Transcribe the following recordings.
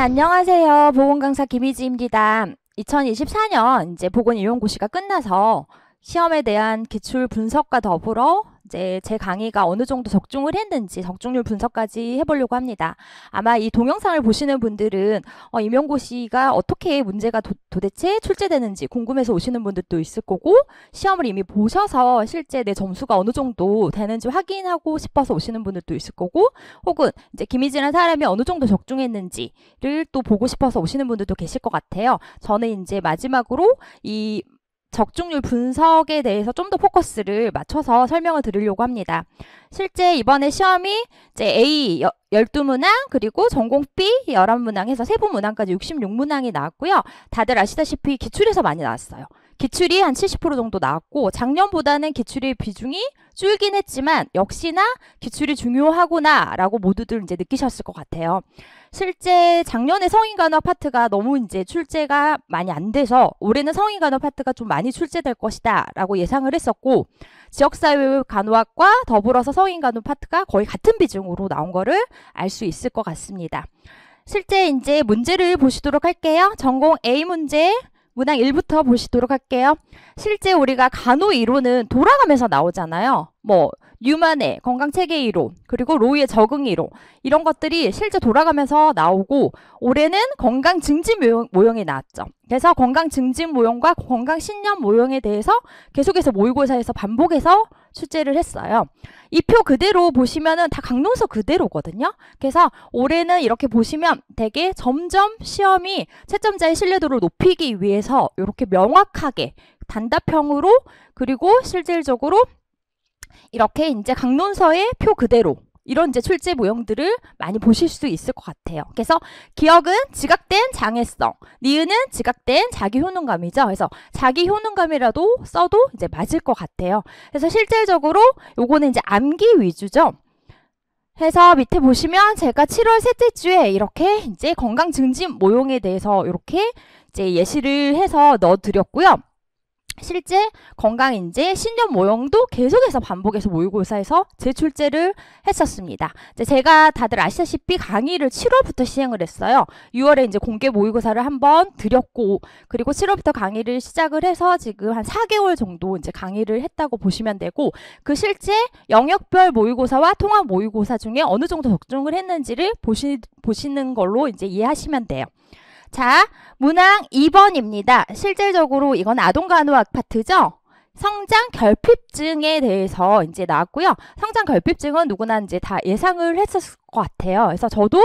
안녕하세요. 보건 강사 김희지입니다. 2024년 이제 보건 이용고시가 끝나서 시험에 대한 기출 분석과 더불어 이제 제 강의가 어느 정도 적중을 했는지 적중률 분석까지 해보려고 합니다. 아마 이 동영상을 보시는 분들은 어, 임용고시가 어떻게 문제가 도, 대체 출제되는지 궁금해서 오시는 분들도 있을 거고 시험을 이미 보셔서 실제 내 점수가 어느 정도 되는지 확인하고 싶어서 오시는 분들도 있을 거고 혹은 이제 김희진한 사람이 어느 정도 적중했는지를 또 보고 싶어서 오시는 분들도 계실 것 같아요. 저는 이제 마지막으로 이 적중률 분석에 대해서 좀 더 포커스를 맞춰서 설명을 드리려고 합니다. 실제 이번에 시험이 이제 A 12문항 그리고 전공 B 11문항 해서 세부 문항까지 66문항이 나왔고요. 다들 아시다시피 기출에서 많이 나왔어요. 기출이 한 70% 정도 나왔고 작년보다는 기출의 비중이 줄긴 했지만 역시나 기출이 중요하구나라고 모두들 이제 느끼셨을 것 같아요. 실제 작년에 성인간호 파트가 너무 이제 출제가 많이 안 돼서 올해는 성인간호 파트가 좀 많이 출제될 것이다 라고 예상을 했었고 지역사회 간호학과 더불어서 성인간호 파트가 거의 같은 비중으로 나온 거를 알 수 있을 것 같습니다. 실제 이제 문제를 보시도록 할게요. 전공 A 문제 문항 1부터 보시도록 할게요. 실제 우리가 간호 이론은 돌아가면서 나오잖아요. 뭐 뉴만의 건강체계 이론, 그리고 로이의 적응 이론 이런 것들이 실제 돌아가면서 나오고 올해는 건강 증진 모형, 이 나왔죠. 그래서 건강 증진 모형과 건강 신념 모형에 대해서 계속해서 모의고사에서 반복해서 출제를 했어요. 이 표 그대로 보시면은 다 강론서 그대로거든요. 그래서 올해는 이렇게 보시면 되게 점점 시험이 채점자의 신뢰도를 높이기 위해서 이렇게 명확하게 단답형으로 그리고 실질적으로 이렇게 이제 강론서의 표 그대로 이런 이제 출제 모형들을 많이 보실 수 있을 것 같아요. 그래서 기억은 지각된 장애성, 니은은 지각된 자기 효능감이죠. 그래서 자기 효능감이라도 써도 이제 맞을 것 같아요. 그래서 실질적으로 요거는 이제 암기 위주죠. 해서 밑에 보시면 제가 7월 셋째 주에 이렇게 이제 건강 증진 모형에 대해서 이렇게 이제 예시를 해서 넣어드렸고요. 실제 건강인재 신념 모형도 계속해서 반복해서 모의고사에서 제출제를 했었습니다. 제가 다들 아시다시피 강의를 7월부터 시행을 했어요. 6월에 이제 공개 모의고사를 한번 드렸고 그리고 7월부터 강의를 시작을 해서 지금 한 4개월 정도 이제 강의를 했다고 보시면 되고 그 실제 영역별 모의고사와 통합 모의고사 중에 어느 정도 적중을 했는지를 보시, 보시는 걸로 이제 이해하시면 돼요. 자, 문항 2번입니다. 실질적으로 이건 아동간호 아파트죠? 성장 결핍증에 대해서 이제 나왔고요. 성장 결핍증은 누구나 이제 다 예상을 했었을 것 같아요. 그래서 저도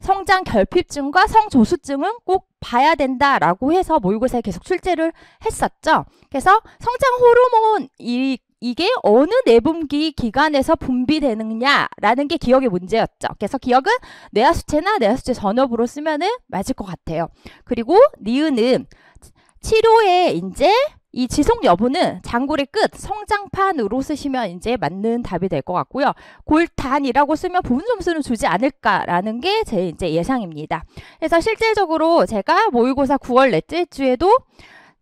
성장 결핍증과 성조수증은 꼭 봐야 된다라고 해서 모의고사에 계속 출제를 했었죠. 그래서 성장 호르몬이 이게 어느 내분기 기간에서 분비되느냐라는 게 기억의 문제였죠. 그래서 기억은 뇌하수체나 뇌하수체 전업으로 쓰면은 맞을 것 같아요. 그리고 니은은 치료에 이제 이 지속 여부는 장골의 끝 성장판으로 쓰시면 이제 맞는 답이 될 것 같고요. 골탄이라고 쓰면 부분 점수는 주지 않을까라는 게 제 이제 예상입니다. 그래서 실질적으로 제가 모의고사 9월 넷째 주에도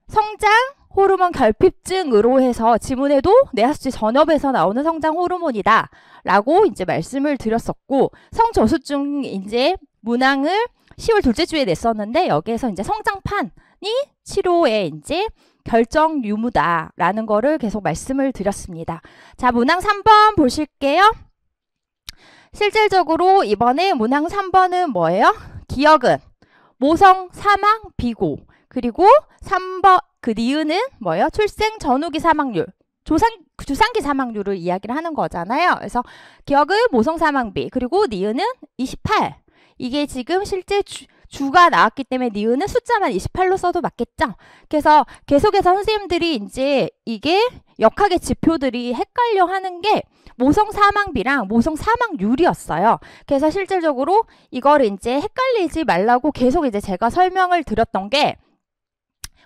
성장, 호르몬 결핍증으로 해서 지문에도 내하수지 전엽에서 나오는 성장 호르몬이다 라고 이제 말씀을 드렸었고 성저수증 이제 문항을 10월 둘째 주에 냈었는데 여기에서 이제 성장판이 치료에 이제 결정 유무다라는 거를 계속 말씀을 드렸습니다. 자, 문항 3번 보실게요. 실질적으로 이번에 문항 3번은 뭐예요? 기억은 모성, 사망, 비고 그리고 3번 그 이유는 뭐예요? 출생 전후기 사망률. 조상, 주상기 그 사망률을 이야기를 하는 거잖아요. 그래서 기억은 모성 사망비, 그리고 니은은 28. 이게 지금 실제 주, 주가 나왔기 때문에 니은은 숫자만 28로 써도 맞겠죠? 그래서 계속해서 선생님들이 이제 이게 역학의 지표들이 헷갈려 하는 게 모성 사망비랑 모성 사망률이었어요. 그래서 실질적으로 이걸 이제 헷갈리지 말라고 계속 이제 제가 설명을 드렸던 게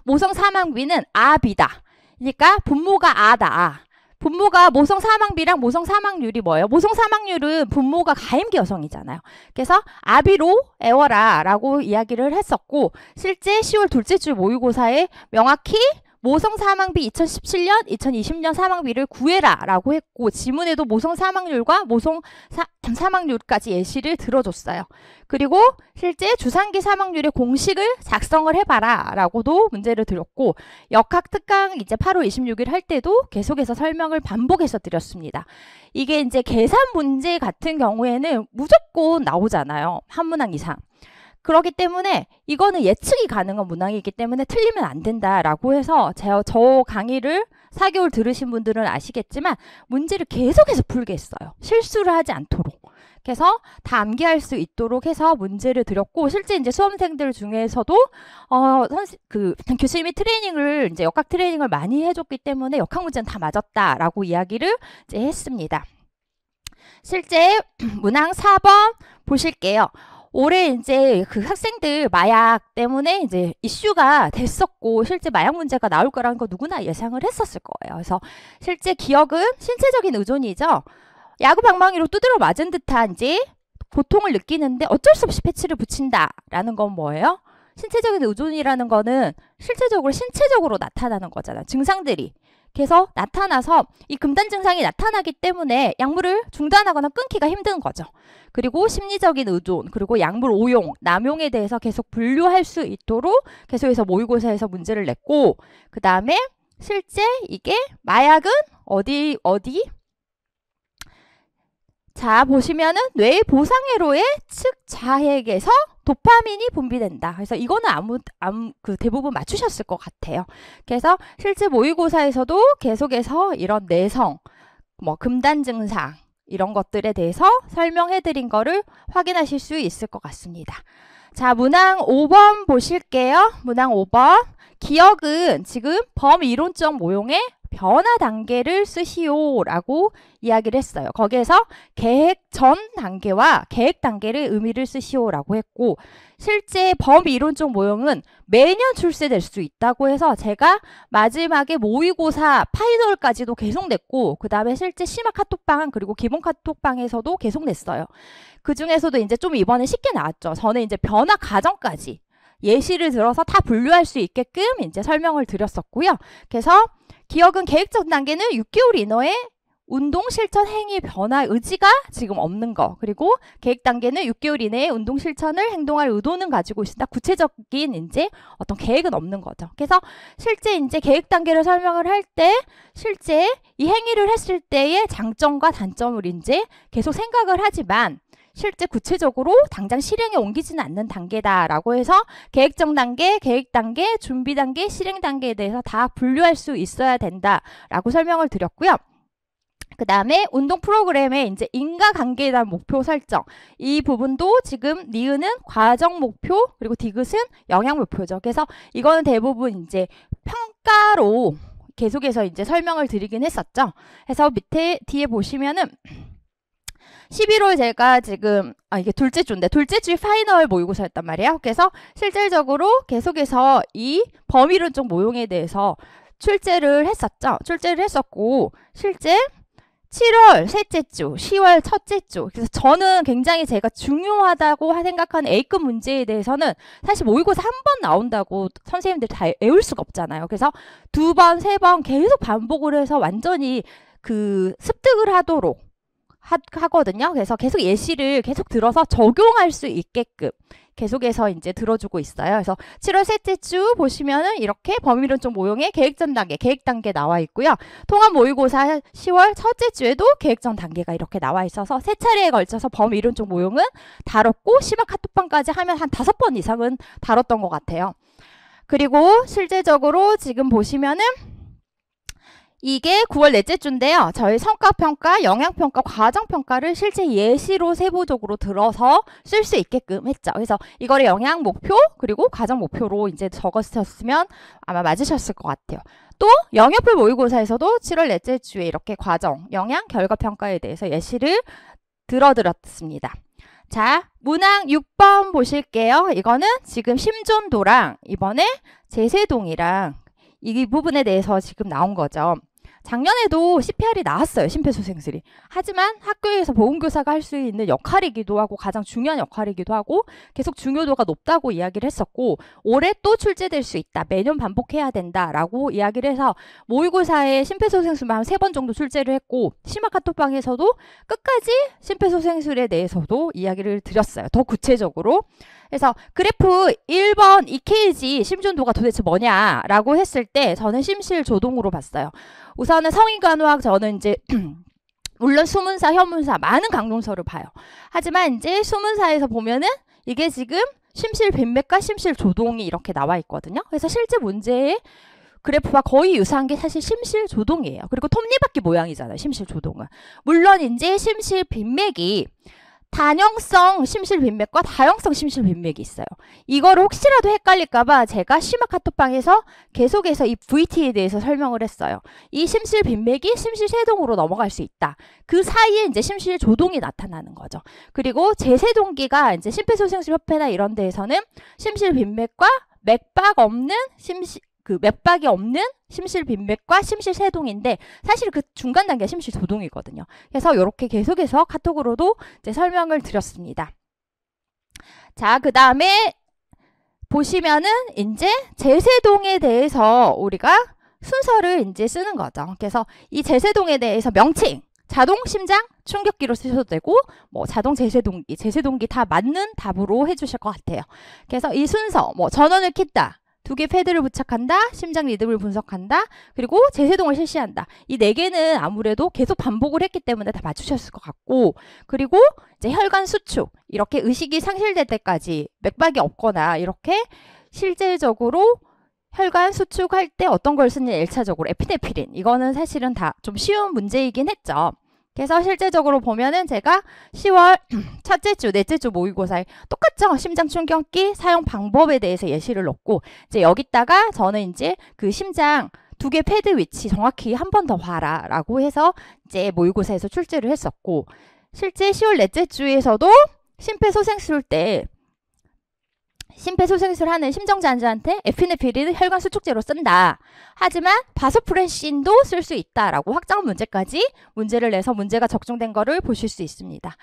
모성 사망비는 아비다. 그러니까 분모가 아다. 분모가 모성 사망비랑 모성 사망률이 뭐예요? 모성 사망률은 분모가 가임기 여성이잖아요. 그래서 아비로 애워라 라고 이야기를 했었고 실제 10월 둘째 주 모의고사에 명확히 모성 사망비 2017년, 2020년 사망비를 구해라라고 했고 지문에도 모성 사망률과 모성 사, 사망률까지 예시를 들어줬어요. 그리고 실제 주상기 사망률의 공식을 작성을 해봐라라고도 문제를 드렸고 역학 특강 이제 8월 26일 할 때도 계속해서 설명을 반복해서 드렸습니다. 이게 이제 계산 문제 같은 경우에는 무조건 나오잖아요. 한문학 이상. 그렇기 때문에 이거는 예측이 가능한 문항이기 때문에 틀리면 안 된다라고 해서 제가 저 강의를 4개월 들으신 분들은 아시겠지만 문제를 계속해서 풀게 했어요. 실수를 하지 않도록. 그래서 다 암기할 수 있도록 해서 문제를 드렸고 실제 이제 수험생들 중에서도 어 선생 그 교수님이 트레이닝을 이제 역학 트레이닝을 많이 해줬기 때문에 역학 문제는 다 맞았다라고 이야기를 이제 했습니다. 실제 문항 4번 보실게요. 올해 이제 그 학생들 마약 때문에 이제 이슈가 됐었고 실제 마약 문제가 나올 거라는 거 누구나 예상을 했었을 거예요. 그래서 실제 기억은 신체적인 의존이죠. 야구 방망이로 두드려 맞은 듯한 지 고통을 느끼는데 어쩔 수 없이 패치를 붙인다라는 건 뭐예요? 신체적인 의존이라는 거는 실제적으로 신체적으로 나타나는 거잖아요. 증상들이. 계속 나타나서 이 금단 증상이 나타나기 때문에 약물을 중단하거나 끊기가 힘든 거죠. 그리고 심리적인 의존, 그리고 약물 오용, 남용에 대해서 계속 분류할 수 있도록 계속해서 모의고사에서 문제를 냈고 그 다음에 실제 이게 마약은 어디 어디 자, 보시면은 뇌 보상회로의 측자핵에서 도파민이 분비된다. 그래서 이거는 아무, 아무, 그 대부분 맞추셨을 것 같아요. 그래서 실제 모의고사에서도 계속해서 이런 내성, 뭐, 금단 증상, 이런 것들에 대해서 설명해 드린 거를 확인하실 수 있을 것 같습니다. 자, 문항 5번 보실게요. 문항 5번. 기억은 지금 범이론적 모형의 변화 단계를 쓰시오라고 이야기를 했어요. 거기에서 계획 전 단계와 계획 단계를 의미를 쓰시오라고 했고 실제 범이론적 모형은 매년 출세될 수 있다고 해서 제가 마지막에 모의고사 파이널까지도 계속냈고 그 다음에 실제 심화 카톡방 그리고 기본 카톡방에서도 계속냈어요. 그 중에서도 이제 좀 이번에 쉽게 나왔죠. 저는 이제 변화 과정까지 예시를 들어서 다 분류할 수 있게끔 이제 설명을 드렸었고요. 그래서 기억은 계획적 단계는 6개월 이내에 운동 실천 행위 변화 의지가 지금 없는 거 그리고 계획 단계는 6개월 이내에 운동 실천을 행동할 의도는 가지고 있습니다. 구체적인 이제 어떤 계획은 없는 거죠. 그래서 실제 이제 계획 단계를 설명을 할 때 실제 이 행위를 했을 때의 장점과 단점을 이제 계속 생각을 하지만 실제 구체적으로 당장 실행에 옮기지는 않는 단계다라고 해서 계획적 단계, 계획 단계, 준비 단계, 실행 단계에 대해서 다 분류할 수 있어야 된다라고 설명을 드렸고요. 그 다음에 운동 프로그램의 이제 인과관계에 대한 목표 설정 이 부분도 지금 니은은 과정 목표 그리고 디귿은 영향 목표죠. 그래서 이거는 대부분 이제 평가로 계속해서 이제 설명을 드리긴 했었죠. 그래서 밑에 뒤에 보시면은 11월 제가 지금 아 이게 둘째 주인데 둘째 주 파이널 모의고사였단 말이에요. 그래서 실질적으로 계속해서 이 범위론적 모형에 대해서 출제를 했었죠. 출제를 했었고 실제 7월 셋째 주, 10월 첫째 주. 그래서 저는 굉장히 제가 중요하다고 생각하는 A급 문제에 대해서는 사실 모의고사 한 번 나온다고 선생님들 다애울 수가 없잖아요. 그래서 두 번, 세 번 계속 반복을 해서 완전히 그 습득을 하도록 하, 거든요 그래서 계속 예시를 계속 들어서 적용할 수 있게끔 계속해서 이제 들어주고 있어요. 그래서 7월 셋째 주 보시면은 이렇게 범위론적 모형의 계획전 단계, 계획 단계 나와 있고요. 통합 모의고사 10월 첫째 주에도 계획전 단계가 이렇게 나와 있어서 세 차례에 걸쳐서 범위론적 모형은 다뤘고 심화 카톡방까지 하면 한 다섯 번 이상은 다뤘던 것 같아요. 그리고 실제적으로 지금 보시면은 이게 9월 넷째 주인데요. 저희 성과평가, 영향평가, 과정평가를 실제 예시로 세부적으로 들어서 쓸 수 있게끔 했죠. 그래서 이거를 영향 목표 그리고 과정 목표로 이제 적었으면 아마 맞으셨을 것 같아요. 또 영역별 모의고사에서도 7월 넷째 주에 이렇게 과정, 영향, 결과평가에 대해서 예시를 들어드렸습니다. 자, 문항 6번 보실게요. 이거는 지금 심존도랑 이번에 제세동이랑 이 부분에 대해서 지금 나온 거죠. 작년에도 CPR이 나왔어요. 심폐소생술이. 하지만 학교에서 보험교사가 할 수 있는 역할이기도 하고 가장 중요한 역할이기도 하고 계속 중요도가 높다고 이야기를 했었고 올해 또 출제될 수 있다. 매년 반복해야 된다라고 이야기를 해서 모의고사에 심폐소생술만 한세번 정도 출제를 했고 심화 카톡방에서도 끝까지 심폐소생술에 대해서도 이야기를 드렸어요. 더 구체적으로 그래서 그래프 1번 EKG 심전도가 도대체 뭐냐라고 했을 때 저는 심실조동으로 봤어요. 우선은 성인간호학 저는 이제 물론 수문사, 혐문사 많은 강동서를 봐요. 하지만 이제 수문사에서 보면은 이게 지금 심실 빈맥과 심실 조동이 이렇게 나와 있거든요. 그래서 실제 문제의 그래프와 거의 유사한 게 사실 심실 조동이에요. 그리고 톱니바퀴 모양이잖아요. 심실 조동은. 물론 이제 심실 빈맥이 단형성 심실빈맥과 다형성 심실빈맥이 있어요. 이걸 혹시라도 헷갈릴까봐 제가 심화 카톡방에서 계속해서 이 VT에 대해서 설명을 했어요. 이 심실빈맥이 심실세동으로 넘어갈 수 있다. 그 사이에 이제 심실조동이 나타나는 거죠. 그리고 제세동기가 이제 심폐소생술협회나 이런 데에서는 심실빈맥과 맥박 없는 심실 그 맥박이 없는 심실 빈맥과 심실 세동인데 사실 그 중간 단계 심실 도동이거든요. 그래서 이렇게 계속해서 카톡으로도 이제 설명을 드렸습니다. 자, 그 다음에 보시면은 이제 제세동에 대해서 우리가 순서를 이제 쓰는 거죠. 그래서 이 제세동에 대해서 명칭, 자동 심장 충격기로 쓰셔도 되고 뭐 자동 제세동기, 제세동기 다 맞는 답으로 해주실 것 같아요. 그래서 이 순서, 뭐 전원을 켰다, 두개 패드를 부착한다, 심장 리듬을 분석한다, 그리고 재세동을 실시한다. 이 네 개는 아무래도 계속 반복을 했기 때문에 다 맞추셨을 것 같고, 그리고 이제 혈관 수축, 이렇게 의식이 상실될 때까지 맥박이 없거나 이렇게 실제적으로 혈관 수축할 때 어떤 걸 쓰냐 1차적으로 에피네피린 이거는 사실은 다 좀 쉬운 문제이긴 했죠. 그래서 실제적으로 보면은 제가 10월 첫째 주, 넷째 주 모의고사에 똑같죠. 심장 충격기 사용 방법에 대해서 예시를 넣고 이제 여기다가 저는 이제 그 심장 두 개 패드 위치 정확히 한 번 더 봐라 라고 해서 이제 모의고사에서 출제를 했었고 실제 10월 넷째 주에서도 심폐소생술 때 심폐소생술하는 심정자한테에피네피린 혈관 수축제로 쓴다. 하지만 바소프레신도 쓸 수 있다라고 확장 문제까지 문제를 내서 문제가 적중된 거를 보실 수 있습니다.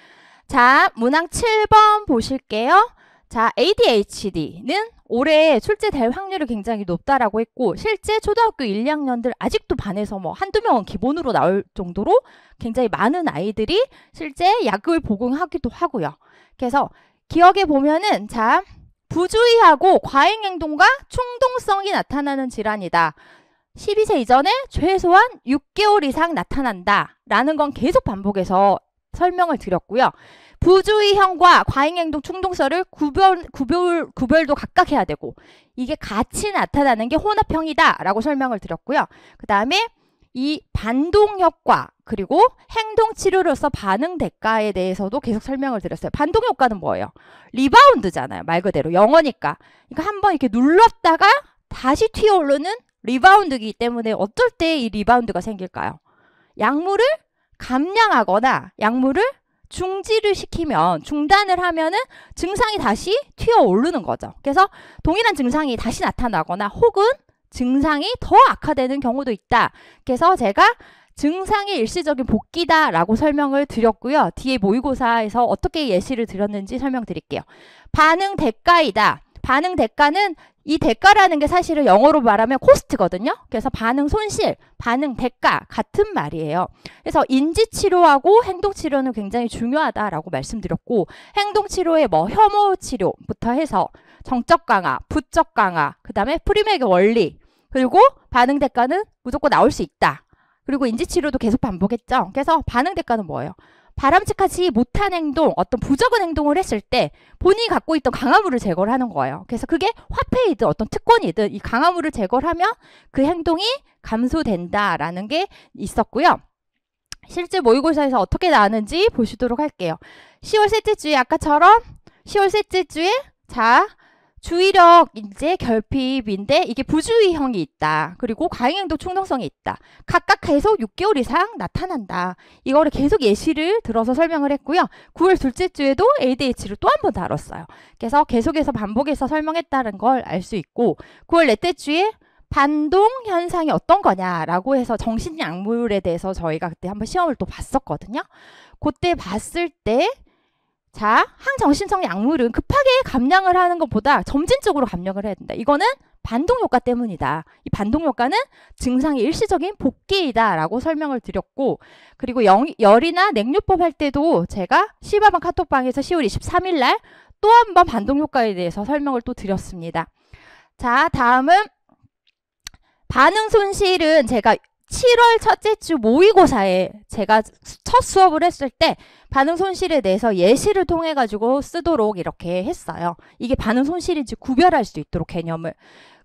자, 문항 7번 보실게요. 자, ADHD는 올해 출제될 확률이 굉장히 높다라고 했고 실제 초등학교 1, 2학년들 아직도 반에서 뭐 한두 명은 기본으로 나올 정도로 굉장히 많은 아이들이 실제 약을 복용하기도 하고요. 그래서 기억에 보면은 자, 부주의하고 과잉 행동과 충동성이 나타나는 질환이다. 12세 이전에 최소한 6개월 이상 나타난다. 라는 건 계속 반복해서 설명을 드렸고요. 부주의형과 과잉행동 충동설을 구별, 구별, 구별도 각각 해야 되고 이게 같이 나타나는 게 혼합형이다 라고 설명을 드렸고요. 그 다음에 이 반동 효과 그리고 행동 치료로서 반응 대가에 대해서도 계속 설명을 드렸어요. 반동 효과는 뭐예요? 리바운드잖아요. 말 그대로 영어니까. 그러니까 한번 이렇게 눌렀다가 다시 튀어오르는 리바운드이기 때문에 어떨 때 이 리바운드가 생길까요? 약물을 감량하거나 약물을 중지를 시키면 중단을 하면은 증상이 다시 튀어오르는 거죠. 그래서 동일한 증상이 다시 나타나거나 혹은 증상이 더 악화되는 경우도 있다. 그래서 제가 증상이 일시적인 복귀다라고 설명을 드렸고요. 뒤에 모의고사에서 어떻게 예시를 드렸는지 설명드릴게요. 반응 대가이다. 반응 대가는 이 대가라는 게 사실은 영어로 말하면 코스트거든요. 그래서 반응 손실, 반응 대가 같은 말이에요. 그래서 인지 치료하고 행동 치료는 굉장히 중요하다라고 말씀드렸고 행동 치료에뭐 혐오 치료부터 해서 정적 강화, 부적 강화, 그다음에 프리맥의 원리 그리고 반응 대가는 무조건 나올 수 있다. 그리고 인지치료도 계속 반복했죠. 그래서 반응 대가는 뭐예요? 바람직하지 못한 행동, 어떤 부적은 행동을 했을 때 본인이 갖고 있던 강화물을 제거를 하는 거예요. 그래서 그게 화폐이든 어떤 특권이든 이 강화물을 제거를 하면 그 행동이 감소된다라는 게 있었고요. 실제 모의고사에서 어떻게 나왔는지 보시도록 할게요. 10월 셋째 주에 아까처럼 10월 셋째 주에 자 주의력 이제 결핍인데 이게 부주의형이 있다. 그리고 과잉행동 충동성이 있다. 각각 계속 6개월 이상 나타난다. 이거를 계속 예시를 들어서 설명을 했고요. 9월 둘째 주에도 ADHD를 또 한 번 다뤘어요. 그래서 계속해서 반복해서 설명했다는 걸 알 수 있고 9월 넷째 주에 반동 현상이 어떤 거냐라고 해서 정신약물에 대해서 저희가 그때 한 번 시험을 또 봤었거든요. 그때 봤을 때 자, 항정신성 약물은 급하게 감량을 하는 것보다 점진적으로 감량을 해야 된다. 이거는 반동 효과 때문이다. 이 반동 효과는 증상의 일시적인 복귀이다라고 설명을 드렸고 그리고 영, 열이나 냉요법 할 때도 제가 시바방 카톡방에서 10월 23일 날 또 한 번 반동 효과에 대해서 설명을 또 드렸습니다. 자, 다음은 반응 손실은 제가 7월 첫째 주 모의고사에 제가 첫 수업을 했을 때 반응 손실에 대해서 예시를 통해 가지고 쓰도록 이렇게 했어요. 이게 반응 손실인지 구별할 수 있도록 개념을.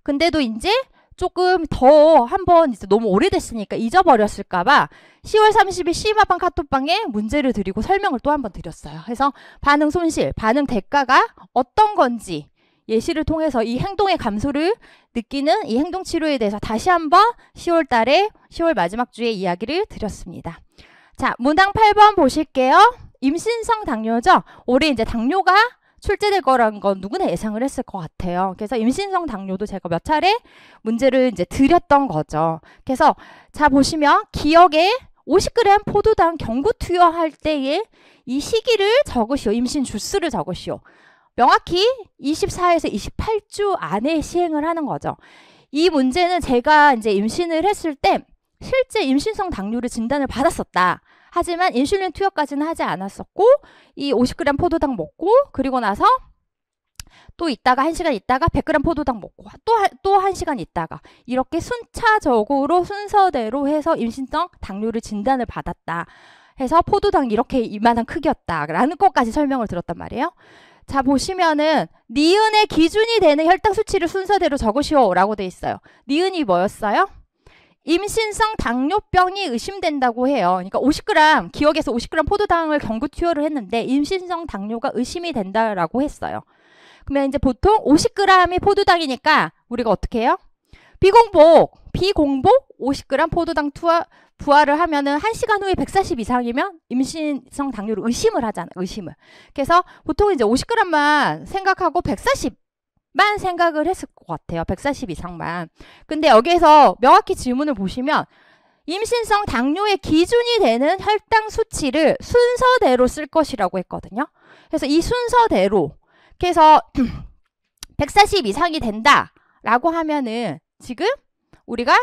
근데도 이제 조금 더 한번 이제 너무 오래됐으니까 잊어버렸을까봐 10월 30일 심화방 카톡방에 문제를 드리고 설명을 또 한 번 드렸어요. 그래서 반응 손실, 반응 대가가 어떤 건지 예시를 통해서 이 행동의 감소를 느끼는 이 행동 치료에 대해서 다시 한번 10월 달에 10월 마지막 주에 이야기를 드렸습니다. 자, 문항 8번 보실게요. 임신성 당뇨죠. 올해 이제 당뇨가 출제될 거라는 건 누구나 예상을 했을 것 같아요. 그래서 임신성 당뇨도 제가 몇 차례 문제를 이제 드렸던 거죠. 그래서 자 보시면 기억에 50g 포도당 경구 투여할 때에 이 시기를 적으시오. 임신 주스를 적으시오. 명확히 24에서 28주 안에 시행을 하는 거죠. 이 문제는 제가 이제 임신을 했을 때 실제 임신성 당뇨를 진단을 받았었다. 하지만 인슐린 투여까지는 하지 않았었고 이 50g 포도당 먹고 그리고 나서 또 있다가 한시간 있다가 100g 포도당 먹고 또또 한시간 있다가 이렇게 순차적으로 순서대로 해서 임신성 당뇨를 진단을 받았다. 해서 포도당 이렇게 이만한 크기였다라는 것까지 설명을 들었단 말이에요. 자 보시면은 니은의 기준이 되는 혈당 수치를 순서대로 적으시오라고 돼 있어요. 니은이 뭐였어요? 임신성 당뇨병이 의심된다고 해요. 그러니까 50g 기억에서 50g 포도당을 경구 투여를 했는데 임신성 당뇨가 의심이 된다라고 했어요. 그러면 이제 보통 50g이 포도당이니까 우리가 어떻게 해요? 비공복, 비공복 50g 포도당 투하, 부활을 하면은 1시간 후에 140 이상이면 임신성 당뇨를 의심을 하잖아. 요 의심을. 그래서 보통 이제 50g만 생각하고 140만 생각을 했을 것 같아요. 140 이상만. 근데 여기에서 명확히 질문을 보시면 임신성 당뇨의 기준이 되는 혈당 수치를 순서대로 쓸 것이라고 했거든요. 그래서 이 순서대로 그래서 140 이상이 된다라고 하면은 지금 우리가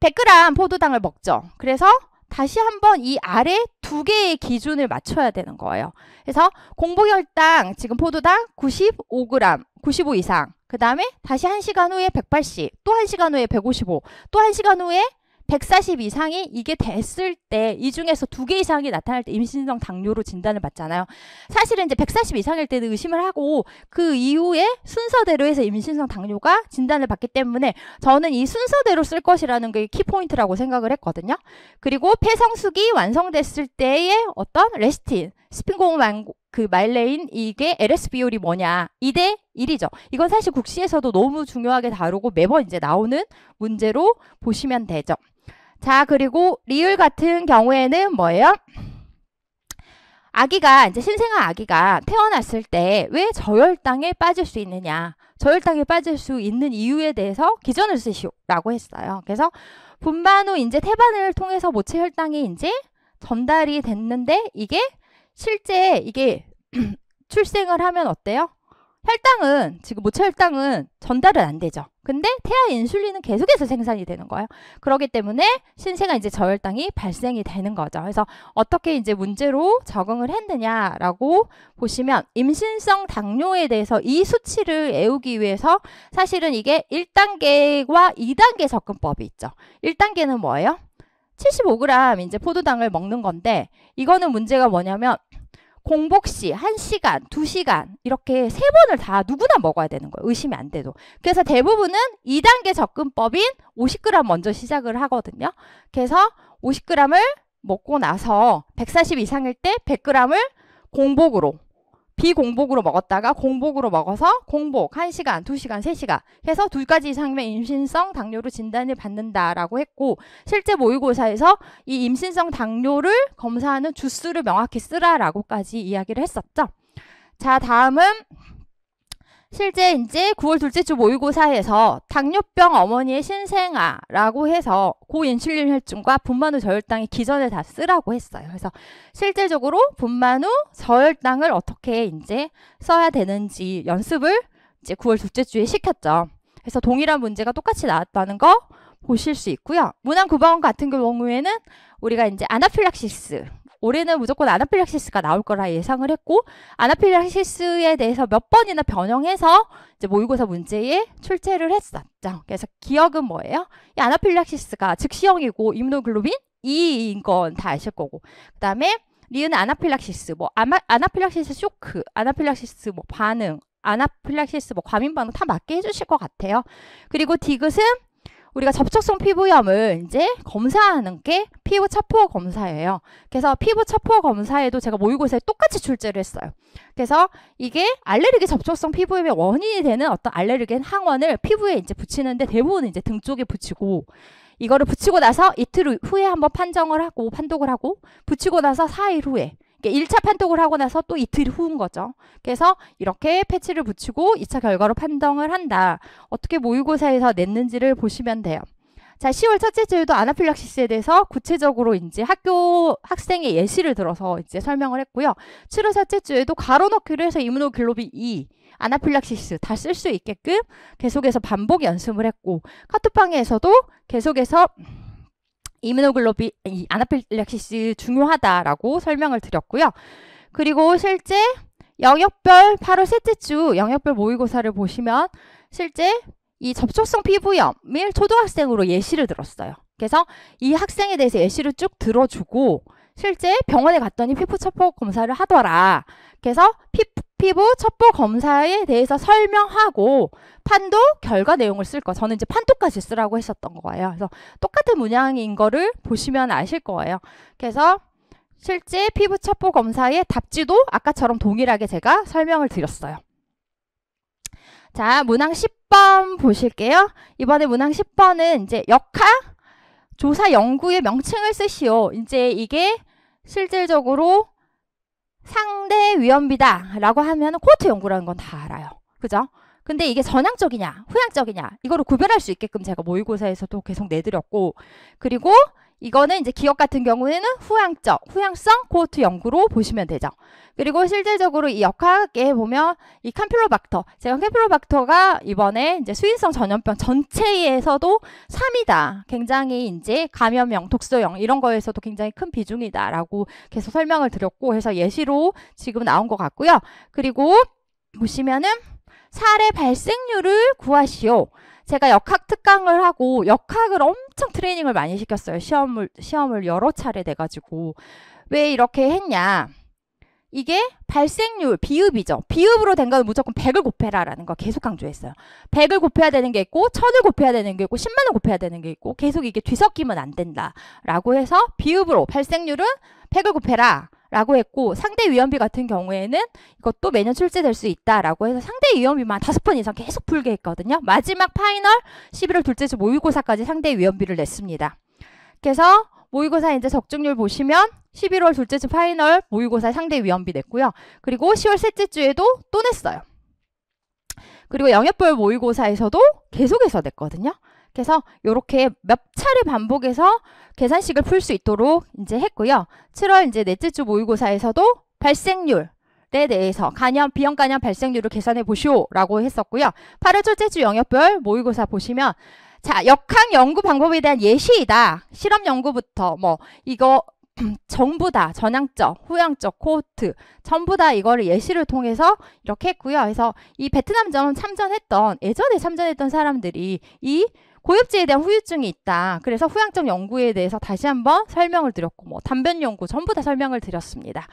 100g 포도당을 먹죠. 그래서 다시 한번 이 아래 두 개의 기준을 맞춰야 되는 거예요. 그래서 공복혈당 지금 포도당 95g, 95 이상. 그 다음에 다시 1시간 후에 180, 또 1시간 후에 155, 또 1시간 후에 140 이상이 이게 됐을 때 이 중에서 두 개 이상이 나타날 때 임신성 당뇨로 진단을 받잖아요. 사실은 이제 140 이상일 때는 의심을 하고 그 이후에 순서대로 해서 임신성 당뇨가 진단을 받기 때문에 저는 이 순서대로 쓸 것이라는 게 키포인트라고 생각을 했거든요. 그리고 폐성숙이 완성됐을 때의 어떤 레스틴, 스핀고만 그 말레인 이게 LS 비율이 뭐냐 2대 1이죠. 이건 사실 국시에서도 너무 중요하게 다루고 매번 이제 나오는 문제로 보시면 되죠. 자, 그리고 리을 같은 경우에는 뭐예요? 아기가 이제 신생아 아기가 태어났을 때 왜 저혈당에 빠질 수 있느냐 저혈당에 빠질 수 있는 이유에 대해서 기전을 쓰시오라고 했어요. 그래서 분만 후 이제 태반을 통해서 모체 혈당이 이제 전달이 됐는데 이게 실제 이게 출생을 하면 어때요? 혈당은 지금 모체 혈당은 전달은 안 되죠. 근데 태아 인슐린은 계속해서 생산이 되는 거예요. 그러기 때문에 신생아 이제 저혈당이 발생이 되는 거죠. 그래서 어떻게 이제 문제로 적응을 했느냐라고 보시면 임신성 당뇨에 대해서 이 수치를 애우기 위해서 사실은 이게 1단계와 2단계 접근법이 있죠. 1단계는 뭐예요? 75g 이제 포도당을 먹는 건데 이거는 문제가 뭐냐면 공복시 1시간, 2시간 이렇게 세 번을 다 누구나 먹어야 되는 거예요. 의심이 안 돼도. 그래서 대부분은 2단계 접근법인 50g 먼저 시작을 하거든요. 그래서 50g을 먹고 나서 140 이상일 때 100g을 공복으로 비공복으로 먹었다가 공복으로 먹어서 공복 1시간, 2시간, 3시간 해서 두 가지 이상의 임신성 당뇨로 진단을 받는다라고 했고 실제 모의고사에서 이 임신성 당뇨를 검사하는 주스를 명확히 쓰라라고까지 이야기를 했었죠. 자, 다음은 실제 이제 9월 둘째 주 모의고사에서 당뇨병 어머니의 신생아라고 해서 고인슐린 혈증과 분만후 저혈당의 기전을 다 쓰라고 했어요. 그래서 실제적으로 분만후 저혈당을 어떻게 이제 써야 되는지 연습을 이제 9월 둘째 주에 시켰죠. 그래서 동일한 문제가 똑같이 나왔다는 거 보실 수 있고요. 문항 9번 같은 경우에는 우리가 이제 아나필락시스 올해는 무조건 아나필락시스가 나올 거라 예상을 했고 아나필락시스에 대해서 몇 번이나 변형해서 이제 모의고사 문제에 출제를 했었죠. 그래서 기억은 뭐예요? 이 아나필락시스가 즉시형이고 임노글로빈 2인건 다 아실 거고 그다음에 리은 아나필락시스 뭐 아마, 아나필락시스 쇼크, 아나필락시스 뭐 반응, 아나필락시스 뭐 과민 반응 다 맞게 해주실 것 같아요. 그리고 디귿은 우리가 접촉성 피부염을 이제 검사하는 게 피부 차포 검사예요. 그래서 피부 차포 검사에도 제가 모의고사에 똑같이 출제를 했어요. 그래서 이게 알레르기 접촉성 피부염의 원인이 되는 어떤 알레르겐 항원을 피부에 이제 붙이는데 대부분 은 이제 등 쪽에 붙이고 이거를 붙이고 나서 이틀 후에 한번 판정을 하고 판독을 하고 붙이고 나서 사일 후에 1차 그러니까 판독을 하고 나서 또 이틀 후인 거죠. 그래서 이렇게 패치를 붙이고 2차 결과로 판정을 한다. 어떻게 모의고사에서 냈는지를 보시면 돼요. 자, 10월 첫째 주에도 아나필락시스에 대해서 구체적으로 이제 학교 학생의 예시를 들어서 이제 설명을 했고요. 7월 첫째 주에도 가로넣기를 해서 이문호글로비 2 아나필락시스 다 쓸 수 있게끔 계속해서 반복 연습을 했고 카톡방에서도 계속해서 이민호글로비 아나필렉시스 중요하다라고 설명을 드렸고요. 그리고 실제 영역별 바로 셋째 주 영역별 모의고사를 보시면 실제 이 접촉성 피부염을 초등학생으로 예시를 들었어요. 그래서 이 학생에 대해서 예시를 쭉 들어주고 실제 병원에 갔더니 피부 첩보 검사를 하더라. 그래서 피부 피부 첩보 검사에 대해서 설명하고 판도 결과 내용을 쓸 거. 저는 이제 판도까지 쓰라고 했었던 거예요. 그래서 똑같은 문양인 거를 보시면 아실 거예요. 그래서 실제 피부 첩보 검사의 답지도 아까처럼 동일하게 제가 설명을 드렸어요. 자, 문항 10번 보실게요. 이번에 문항 10번은 이제 역학 조사 연구의 명칭을 쓰시오. 이제 이게 실질적으로 상대 위험비다 라고 하면 코호트 연구라는 건 다 알아요. 그죠? 근데 이게 전향적이냐 후향적이냐 이거를 구별할 수 있게끔 제가 모의고사에서도 계속 내드렸고 그리고 이거는 이제 기억 같은 경우에는 후향적, 후향성 코호트 연구로 보시면 되죠. 그리고 실제적으로 이 역학에 보면 이 캄필로박터, 제가 캄필로박터가 이번에 이제 수인성 전염병 전체에서도 3이다. 굉장히 이제 감염형, 독소형 이런 거에서도 굉장히 큰 비중이다라고 계속 설명을 드렸고 해서 예시로 지금 나온 것 같고요. 그리고 보시면은 사례 발생률을 구하시오. 제가 역학 특강을 하고 역학을 엄청 트레이닝을 많이 시켰어요. 시험을 시험을 여러 차례 돼 가지고 왜 이렇게 했냐? 이게 발생률 비읍이죠. 비읍으로 된 거는 무조건 100을 곱해라라는 거 계속 강조했어요. 100을 곱해야 되는 게 있고 1000을 곱해야 되는 게 있고 10만을 곱해야 되는 게 있고 계속 이게 뒤섞이면 안 된다라고 해서 비읍으로 발생률은 100을 곱해라. 라고 했고 상대 위험비 같은 경우에는 이것도 매년 출제될 수 있다라고 해서 상대 위험비만 다섯 번 이상 계속 풀게 했거든요. 마지막 파이널 11월 둘째 주 모의고사까지 상대 위험비를 냈습니다. 그래서 모의고사 이제 적중률 보시면 11월 둘째 주 파이널 모의고사 상대 위험비 냈고요. 그리고 10월 셋째 주에도 또 냈어요. 그리고 영역별 모의고사에서도 계속해서 냈거든요. 그래서 이렇게 몇 차례 반복해서 계산식을 풀 수 있도록 이제 했고요. 7월 이제 넷째 주 모의고사에서도 발생률에 대해서 간염, 비형 간염 발생률을 계산해 보시오라고 했었고요. 8월 첫째 주 영역별 모의고사 보시면 자, 역학 연구 방법에 대한 예시이다. 실험 연구부터 뭐 이거 전부 다 전향적, 후향적, 코호트 전부 다 이거를 예시를 통해서 이렇게 했고요. 그래서 이 베트남전 참전했던 예전에 참전했던 사람들이 이 고엽제에 대한 후유증이 있다. 그래서 후향적 연구에 대해서 다시 한번 설명을 드렸고 뭐 단변 연구 전부 다 설명을 드렸습니다.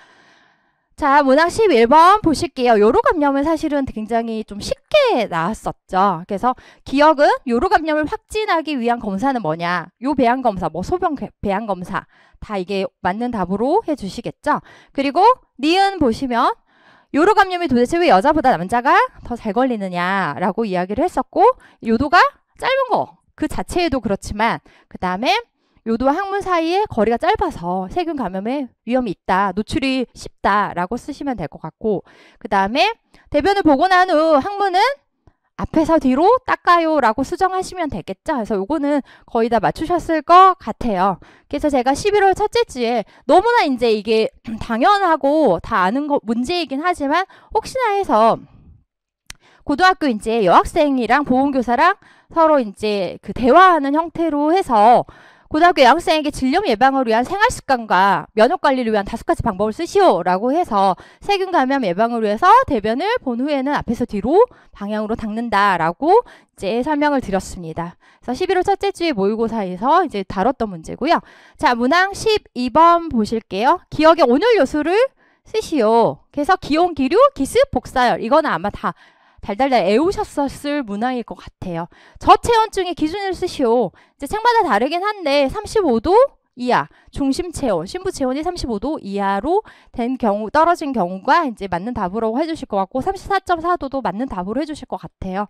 자, 문항 11번 보실게요. 요로감염은 사실은 굉장히 좀 쉽게 나왔었죠. 그래서 기억은 요로감염을 확진하기 위한 검사는 뭐냐? 요 배양 검사, 뭐 소변 배양 검사 다 이게 맞는 답으로 해 주시겠죠? 그리고 니은 보시면 요로 감염이 도대체 왜 여자보다 남자가 더 잘 걸리느냐라고 이야기를 했었고 요도가 짧은 거그 자체에도 그렇지만 그 다음에 요도와 항문 사이에 거리가 짧아서 세균 감염에 위험이 있다. 노출이 쉽다라고 쓰시면 될 것 같고 그 다음에 대변을 보고 난 후 항문은 앞에서 뒤로 닦아요 라고 수정하시면 되겠죠. 그래서 요거는 거의 다 맞추셨을 것 같아요. 그래서 제가 11월 첫째 주에 너무나 이제 이게 당연하고 다 아는 거 문제이긴 하지만 혹시나 해서 고등학교 이제 여학생이랑 보험교사랑 서로 이제 그 대화하는 형태로 해서 고등학교 여학생에게 질염 예방을 위한 생활 습관과 면역 관리를 위한 다섯 가지 방법을 쓰시오라고 해서 세균 감염 예방을 위해서 대변을 본 후에는 앞에서 뒤로 방향으로 닦는다라고 이제 설명을 드렸습니다. 그래서 11월 첫째 주에 모의고사에서 이제 다뤘던 문제고요. 자, 문항 12번 보실게요. 기억의 오늘 요소를 쓰시오. 그래서 기온, 기류, 기습, 복사열 이거는 아마 다 달달달 애우셨었을 문항일 것 같아요. 저체온증의 기준을 쓰시오. 이제 책마다 다르긴 한데 35도 이하, 중심 체온, 심부 체온이 35도 이하로 된 경우 떨어진 경우가 이제 맞는 답으로 해주실 것 같고 34.4도도 맞는 답으로 해주실 것 같아요.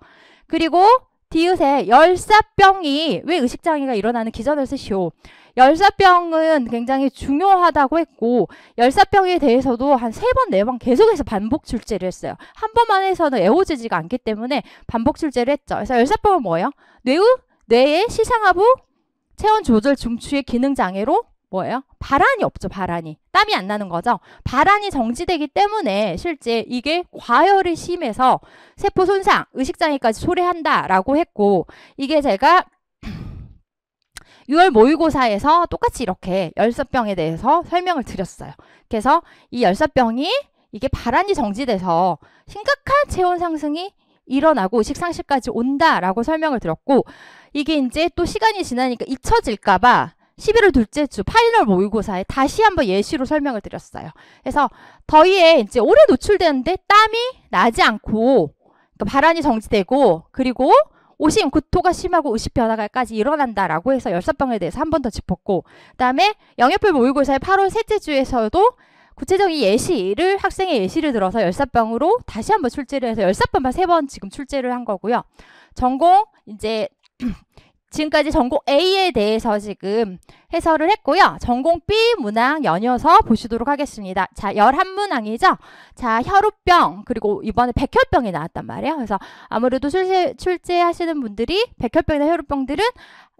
그리고 디귿에 열사병이 왜 의식장애가 일어나는 기전을 쓰시오. 열사병은 굉장히 중요하다고 했고 열사병에 대해서도 한 세 번, 네 번 계속해서 반복 출제를 했어요. 한 번만 해서는 외워지지가 않기 때문에 반복 출제를 했죠. 그래서 열사병은 뭐예요? 뇌의 시상하부, 체온 조절 중추의 기능 장애로 뭐예요? 발안이 없죠, 발안이. 땀이 안 나는 거죠. 발안이 정지되기 때문에 실제 이게 과열이 심해서 세포 손상, 의식장애까지 초래한다라고 했고 이게 제가 6월 모의고사에서 똑같이 이렇게 열사병에 대해서 설명을 드렸어요. 그래서 이 열사병이 이게 발안이 정지돼서 심각한 체온 상승이 일어나고 식 상실까지 온다라고 설명을 드렸고 이게 이제 또 시간이 지나니까 잊혀질까봐 11월 둘째 주 8월 모의고사에 다시 한번 예시로 설명을 드렸어요. 그래서 더위에 이제 오래 노출되는데 땀이 나지 않고 그러니까 발환이 정지되고 그리고 오심, 구토가 심하고 의식 변화가까지 일어난다라고 해서 열사병에 대해서 한 번 더 짚었고 그다음에 영역별 모의고사의 8월 셋째 주에서도 구체적인 예시를 학생의 예시를 들어서 열사병으로 다시 한번 출제를 해서 열사병만 세 번 지금 출제를 한 거고요. 전공 이제 지금까지 전공 A에 대해서 지금 해설을 했고요. 전공 B 문항 연이어서 보시도록 하겠습니다. 자, 열한 문항이죠 자, 혈우병, 그리고 이번에 백혈병이 나왔단 말이에요. 그래서 아무래도 출제, 출제하시는 분들이 백혈병이나 혈우병들은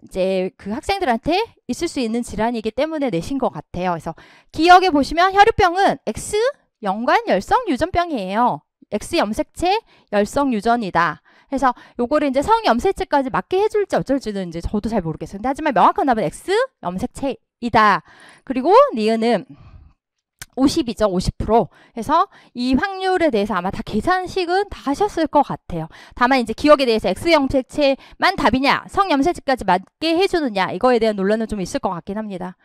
이제 그 학생들한테 있을 수 있는 질환이기 때문에 내신 것 같아요. 그래서 기억해 보시면 혈우병은 X 연관 열성 유전병이에요. X 염색체 열성 유전이다. 그래서 요거를 이제 성 염색체까지 맞게 해줄지 어쩔지는 이제 저도 잘 모르겠어요. 근데 하지만 명확한 답은 X 염색체이다. 그리고 니은은 50이죠. 50% 해서 이 확률에 대해서 아마 다 계산식은 다 하셨을 것 같아요. 다만 이제 기억에 대해서 X염색체만 답이냐 성염색체까지 맞게 해주느냐 이거에 대한 논란은 좀 있을 것 같긴 합니다.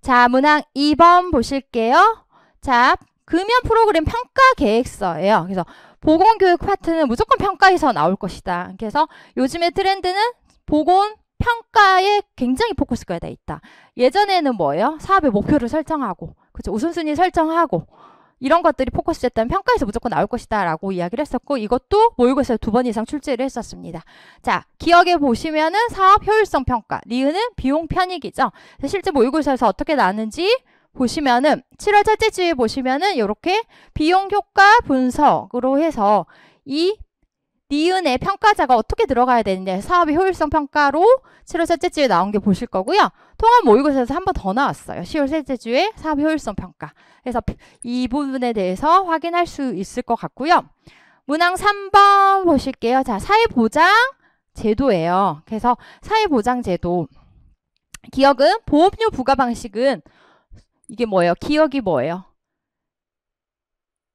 자 문항 2번 보실게요. 자 금연 프로그램 평가 계획서예요. 그래서 보건교육 파트는 무조건 평가에서 나올 것이다. 그래서 요즘의 트렌드는 보건 평가에 굉장히 포커스가 돼 있다. 예전에는 뭐예요? 사업의 목표를 설정하고, 그죠 우선순위 설정하고, 이런 것들이 포커스됐다면 평가에서 무조건 나올 것이다 라고 이야기를 했었고 이것도 모의고사에 서두 번 이상 출제를 했었습니다. 자 기억해 보시면은 사업 효율성 평가 리은은 비용 편익이죠. 실제 모의고사에서 어떻게 나왔는지 보시면은 7월 첫째 주에 보시면은 이렇게 비용 효과 분석으로 해서 이 니은의 평가자가 어떻게 들어가야 되는데 사업의 효율성 평가로 7월 첫째 주에 나온 게 보실 거고요. 통합 모의고사에서 한 번 더 나왔어요. 10월 셋째 주에 사업 의 효율성 평가. 그래서 이 부분에 대해서 확인할 수 있을 것 같고요. 문항 3번 보실게요. 자, 사회보장 제도예요. 그래서 사회보장 제도. 기억은 보험료 부과 방식은 이게 뭐예요? 기억이 뭐예요?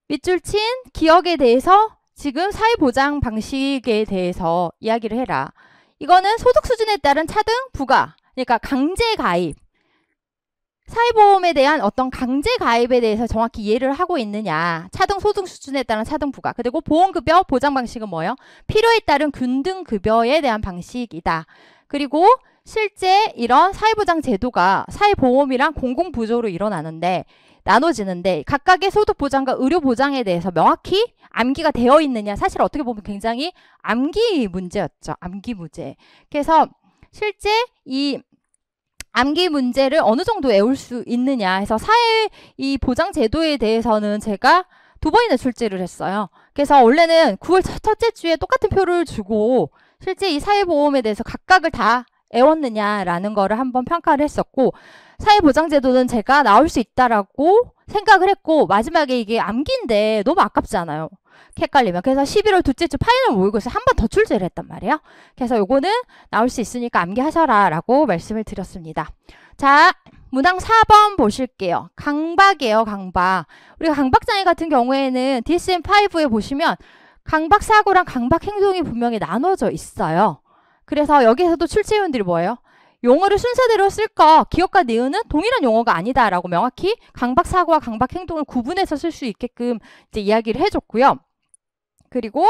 밑줄 친 기억에 대해서 지금 사회보장 방식에 대해서 이야기를 해라. 이거는 소득 수준에 따른 차등 부과, 그러니까 강제 가입. 사회보험에 대한 어떤 강제 가입에 대해서 정확히 이해를 하고 있느냐. 차등 소득 수준에 따른 차등 부과. 그리고 보험급여 보장 방식은 뭐예요? 필요에 따른 균등급여에 대한 방식이다. 그리고 실제 이런 사회보장 제도가 사회보험이랑 공공부조로 일어나는데 나눠지는데 각각의 소득보장과 의료보장에 대해서 명확히 암기가 되어 있느냐 사실 어떻게 보면 굉장히 암기 문제였죠. 암기 문제. 그래서 실제 이 암기 문제를 어느 정도 외울 수 있느냐 해서 사회 이 보장 제도에 대해서는 제가 두 번이나 출제를 했어요. 그래서 원래는 9월 첫째 주에 똑같은 표를 주고 실제 이 사회보험에 대해서 각각을 다 애웠느냐라는 거를 한번 평가를 했었고 사회보장제도는 제가 나올 수 있다라고 생각을 했고 마지막에 이게 암기인데 너무 아깝잖아요. 헷갈리면 그래서 11월 둘째 주 파이널 모의고사 한번 더 출제를 했단 말이에요. 그래서 요거는 나올 수 있으니까 암기하셔라 라고 말씀을 드렸습니다. 자 문항 4번 보실게요. 강박이에요 강박. 우리가 강박장애 같은 경우에는 DSM-5에 보시면 강박 사고랑 강박 행동이 분명히 나눠져 있어요. 그래서 여기에서도 출제위원들이 뭐예요? 용어를 순서대로 쓸거 기업과 니은은 동일한 용어가 아니다라고 명확히 강박사고와 강박행동을 구분해서 쓸 수 있게끔 이제 이야기를 해줬고요. 그리고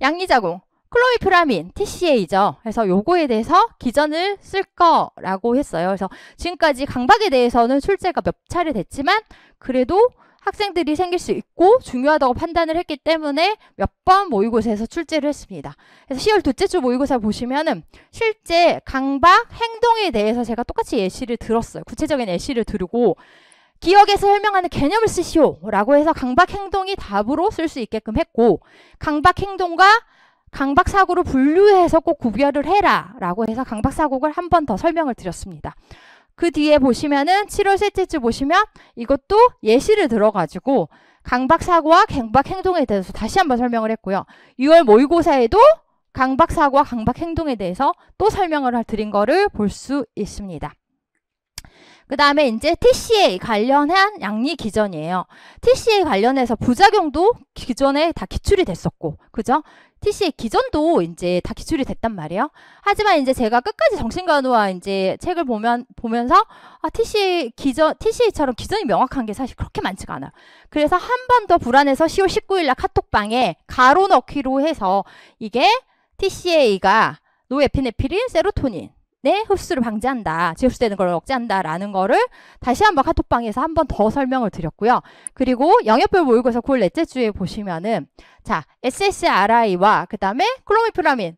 양리자궁 클로이프라민 TCA죠. 그래서 요거에 대해서 기전을 쓸 거라고 했어요. 그래서 지금까지 강박에 대해서는 출제가 몇 차례 됐지만 그래도 학생들이 생길 수 있고 중요하다고 판단을 했기 때문에 몇 번 모의고사에서 출제를 했습니다. 그래서 10월 둘째 주 모의고사 보시면은 실제 강박 행동에 대해서 제가 똑같이 예시를 들었어요. 구체적인 예시를 들고 기억에서 설명하는 개념을 쓰시오라고 해서 강박 행동이 답으로 쓸 수 있게끔 했고 강박 행동과 강박 사고를 분류해서 꼭 구별을 해라라고 해서 강박 사고를 한 번 더 설명을 드렸습니다. 그 뒤에 보시면은 7월 셋째 주 보시면 이것도 예시를 들어가지고 강박 사고와 갱박 행동에 대해서 다시 한번 설명을 했고요. 6월 모의고사에도 강박 사고와 강박 행동에 대해서 또 설명을 드린 거를 볼 수 있습니다. 그 다음에 이제 TCA 관련한 양리 기전이에요. TCA 관련해서 부작용도 기존에 다 기출이 됐었고, 그죠? TCA 기전도 이제 다 기출이 됐단 말이에요. 하지만 이제 제가 끝까지 정신간호와 이제 책을 보면, 보면서, 아, TCA 기전, TCA처럼 기전이 명확한 게 사실 그렇게 많지가 않아요. 그래서 한 번 더 불안해서 10월 19일날 카톡방에 가로 넣기로 해서 이게 TCA가 노에피네피린, 세로토닌, 내 흡수를 방지한다. 지흡수되는 걸 억제한다라는 거를 다시 한번 카톡방에서 한번 더 설명을 드렸고요. 그리고 영역별 모의고사 9월 넷째 주에 보시면은 자 SSRI와 그 다음에 클로미프라민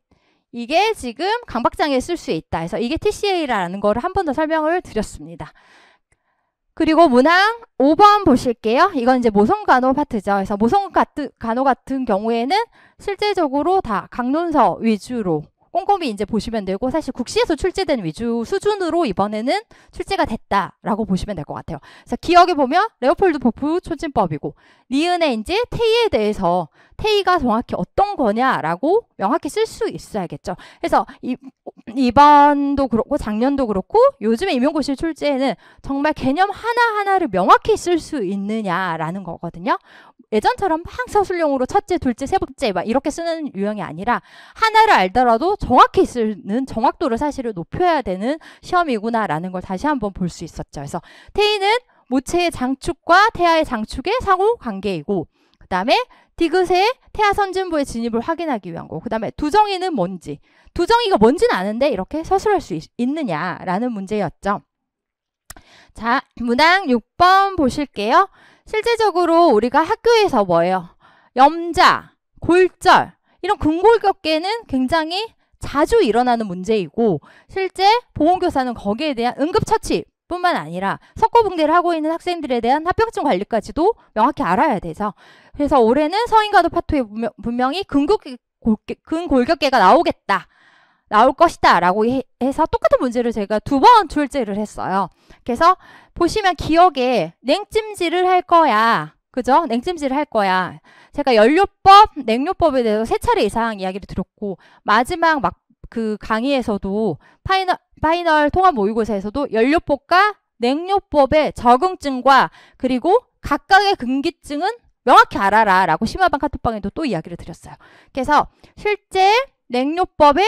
이게 지금 강박장애에 쓸 수 있다. 해서 이게 TCA라는 거를 한번 더 설명을 드렸습니다. 그리고 문항 5번 보실게요. 이건 이제 모성간호 파트죠. 그래서 모성간호 같은 경우에는 실제적으로 다 강론서 위주로 꼼꼼히 이제 보시면 되고 사실 국시에서 출제된 위주 수준으로 이번에는 출제가 됐다라고 보시면 될 것 같아요. 그래서 기억에 보면 레오폴드 보프 촌진법이고 니은의 이제 테이에 대해서 테이가 정확히 어떤 거냐라고 명확히 쓸 수 있어야겠죠. 그래서 이, 이번도 그렇고 작년도 그렇고 요즘에 임용고시 출제에는 정말 개념 하나하나를 명확히 쓸 수 있느냐라는 거거든요. 예전처럼 항 서술형으로 첫째, 둘째, 세 번째 막 이렇게 쓰는 유형이 아니라 하나를 알더라도 정확히 쓰는 정확도를 사실을 높여야 되는 시험이구나라는 걸 다시 한번 볼 수 있었죠. 그래서 테이는 모체의 장축과 태아의 장축의 상호 관계이고 그 다음에 디귿의 태아 선진부의 진입을 확인하기 위한 거. 그 다음에 두정이는 뭔지. 두정이가 뭔지는 아는데 이렇게 서술할 수 있, 있느냐라는 문제였죠. 자, 문항 6번 보실게요. 실제적으로 우리가 학교에서 뭐예요? 염자, 골절 이런 근골격계는 굉장히 자주 일어나는 문제이고 실제 보건교사는 거기에 대한 응급처치 뿐만 아니라 석고붕대를 하고 있는 학생들에 대한 합병증 관리까지도 명확히 알아야 돼서 그래서 올해는 성인과도 파토에 분명히 근골격계가 나오겠다 나올 것이다 라고 해서 똑같은 문제를 제가 두 번 출제를 했어요. 그래서 보시면 기억에 냉찜질을 할 거야. 그죠? 냉찜질을 할 거야. 제가 연료법, 냉료법에 대해서 세 차례 이상 이야기를 들었고 마지막 막 그 강의에서도 파이널, 파이널 통합 모의고사에서도 연료법과 냉료법의 적응증과 그리고 각각의 금기증은 명확히 알아라 라고 심화반 카톡방에도 또 이야기를 드렸어요. 그래서 실제 냉료법의